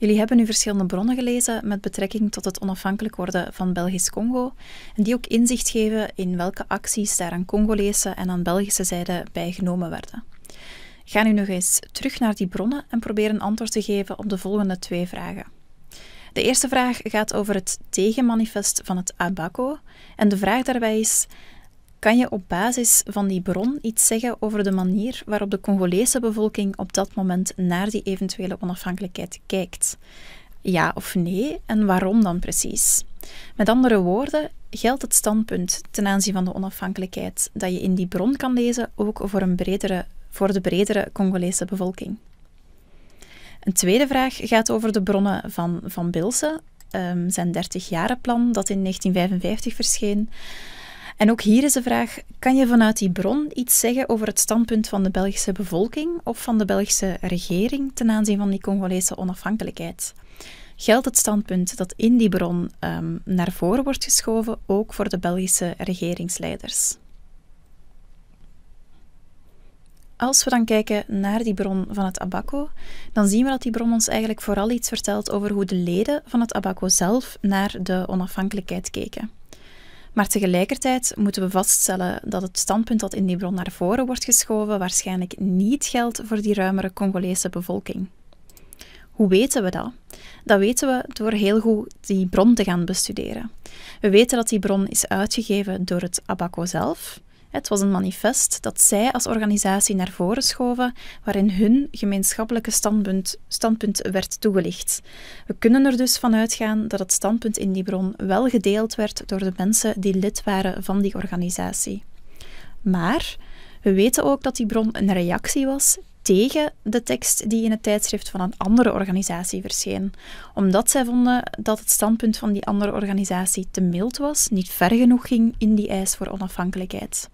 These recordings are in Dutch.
Jullie hebben nu verschillende bronnen gelezen met betrekking tot het onafhankelijk worden van Belgisch Congo. En die ook inzicht geven in welke acties daar aan Congolese en aan Belgische zijde bij genomen werden. Ga nu nog eens terug naar die bronnen en probeer een antwoord te geven op de volgende twee vragen. De eerste vraag gaat over het tegenmanifest van het ABACO. En de vraag daarbij is: kan je op basis van die bron iets zeggen over de manier waarop de Congolese bevolking op dat moment naar die eventuele onafhankelijkheid kijkt? Ja of nee, en waarom dan precies? Met andere woorden, geldt het standpunt ten aanzien van de onafhankelijkheid dat je in die bron kan lezen ook voor, een bredere, voor de bredere Congolese bevolking? Een tweede vraag gaat over de bronnen van Van Bilsen, ehm, zijn 30-jarenplan dat in 1955 verscheen. En ook hier is de vraag: kan je vanuit die bron iets zeggen over het standpunt van de Belgische bevolking of van de Belgische regering ten aanzien van die Congolese onafhankelijkheid? Geldt het standpunt dat in die bron ehm, naar voren wordt geschoven ook voor de Belgische regeringsleiders? Als we dan kijken naar die bron van het Abaco, dan zien we dat die bron ons eigenlijk vooral iets vertelt over hoe de leden van het Abaco zelf naar de onafhankelijkheid keken. Maar tegelijkertijd moeten we vaststellen dat het standpunt dat in die bron naar voren wordt geschoven waarschijnlijk niet geldt voor die ruimere Congolese bevolking. Hoe weten we dat? Dat weten we door heel goed die bron te gaan bestuderen. We weten dat die bron is uitgegeven door het Abaco zelf, het was een manifest dat zij als organisatie naar voren schoven, waarin hun gemeenschappelijke standpunt, standpunt werd toegelicht. We kunnen er dus van uitgaan dat het standpunt in die bron wel gedeeld werd door de mensen die lid waren van die organisatie. Maar we weten ook dat die bron een reactie was tegen de tekst die in het tijdschrift van een andere organisatie verscheen, omdat zij vonden dat het standpunt van die andere organisatie te mild was, niet ver genoeg ging in die eis voor onafhankelijkheid.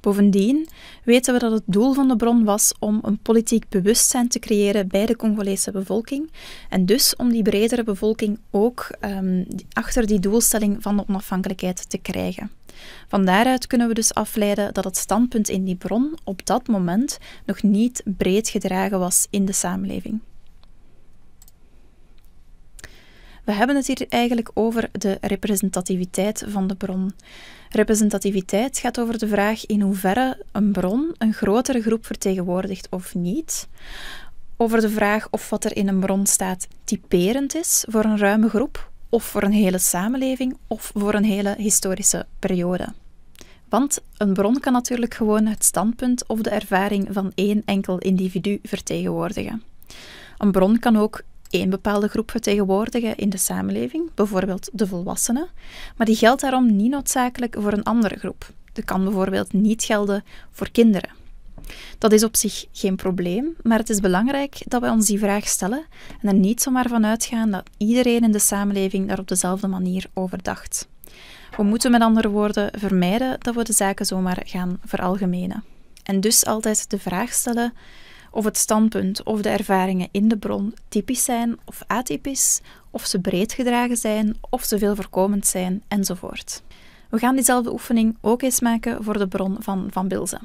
Bovendien weten we dat het doel van de bron was om een politiek bewustzijn te creëren bij de Congolese bevolking en dus om die bredere bevolking ook ehm, achter die doelstelling van de onafhankelijkheid te krijgen. Van daaruit kunnen we dus afleiden dat het standpunt in die bron op dat moment nog niet breed gedragen was in de samenleving. We hebben het hier eigenlijk over de representativiteit van de bron. Representativiteit gaat over de vraag in hoeverre een bron een grotere groep vertegenwoordigt of niet. Over de vraag of wat er in een bron staat typerend is voor een ruime groep, of voor een hele samenleving, of voor een hele historische periode. Want een bron kan natuurlijk gewoon het standpunt of de ervaring van één enkel individu vertegenwoordigen. Een bron kan ook één bepaalde groep vertegenwoordigen in de samenleving, bijvoorbeeld de volwassenen, maar die geldt daarom niet noodzakelijk voor een andere groep. Dat kan bijvoorbeeld niet gelden voor kinderen. Dat is op zich geen probleem, maar het is belangrijk dat wij ons die vraag stellen en er niet zomaar van uitgaan dat iedereen in de samenleving daar op dezelfde manier over dacht. We moeten met andere woorden vermijden dat we de zaken zomaar gaan veralgemenen. En dus altijd de vraag stellen: of het standpunt of de ervaringen in de bron typisch zijn of atypisch, of ze breed gedragen zijn, of ze veel voorkomend zijn, enzovoort. We gaan diezelfde oefening ook eens maken voor de bron van Van Bilze.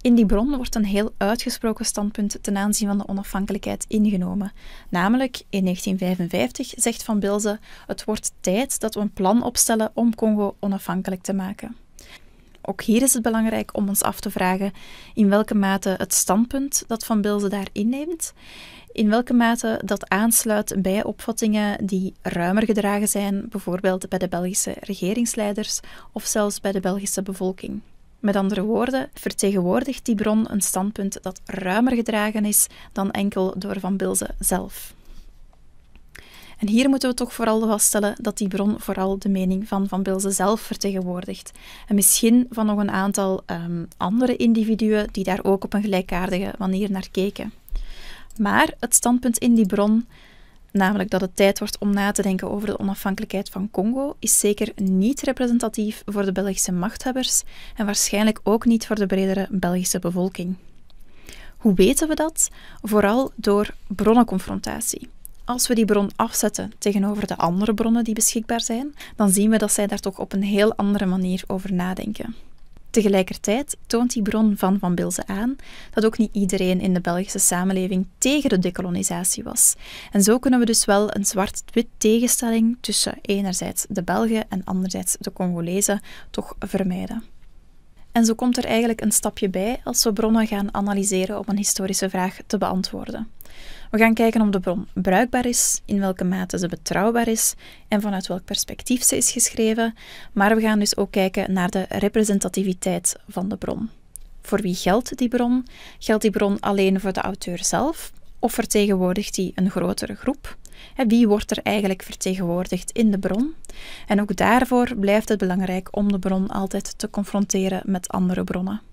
In die bron wordt een heel uitgesproken standpunt ten aanzien van de onafhankelijkheid ingenomen. Namelijk, in 1955 zegt Van Bilze: Het wordt tijd dat we een plan opstellen om Congo onafhankelijk te maken. Ook hier is het belangrijk om ons af te vragen in welke mate het standpunt dat Van Bilzen daar inneemt, in welke mate dat aansluit bij opvattingen die ruimer gedragen zijn, bijvoorbeeld bij de Belgische regeringsleiders of zelfs bij de Belgische bevolking. Met andere woorden, vertegenwoordigt die bron een standpunt dat ruimer gedragen is dan enkel door Van Bilzen zelf. En hier moeten we toch vooral vaststellen dat die bron vooral de mening van Van Bilze zelf vertegenwoordigt. En misschien van nog een aantal ehm, andere individuen die daar ook op een gelijkaardige manier naar keken. Maar het standpunt in die bron, namelijk dat het tijd wordt om na te denken over de onafhankelijkheid van Congo, is zeker niet representatief voor de Belgische machthebbers en waarschijnlijk ook niet voor de bredere Belgische bevolking. Hoe weten we dat? Vooral door bronnenconfrontatie. Als we die bron afzetten tegenover de andere bronnen die beschikbaar zijn, dan zien we dat zij daar toch op een heel andere manier over nadenken. Tegelijkertijd toont die bron van Van Bilze aan dat ook niet iedereen in de Belgische samenleving tegen de decolonisatie was. En zo kunnen we dus wel een zwart-wit tegenstelling tussen enerzijds de Belgen en anderzijds de Congolezen toch vermijden. En zo komt er eigenlijk een stapje bij als we bronnen gaan analyseren om een historische vraag te beantwoorden. We gaan kijken of de bron bruikbaar is, in welke mate ze betrouwbaar is en vanuit welk perspectief ze is geschreven, maar we gaan dus ook kijken naar de representativiteit van de bron. Voor wie geldt die bron? Geldt die bron alleen voor de auteur zelf of vertegenwoordigt die een grotere groep? Wie wordt er eigenlijk vertegenwoordigd in de bron? En ook daarvoor blijft het belangrijk om de bron altijd te confronteren met andere bronnen.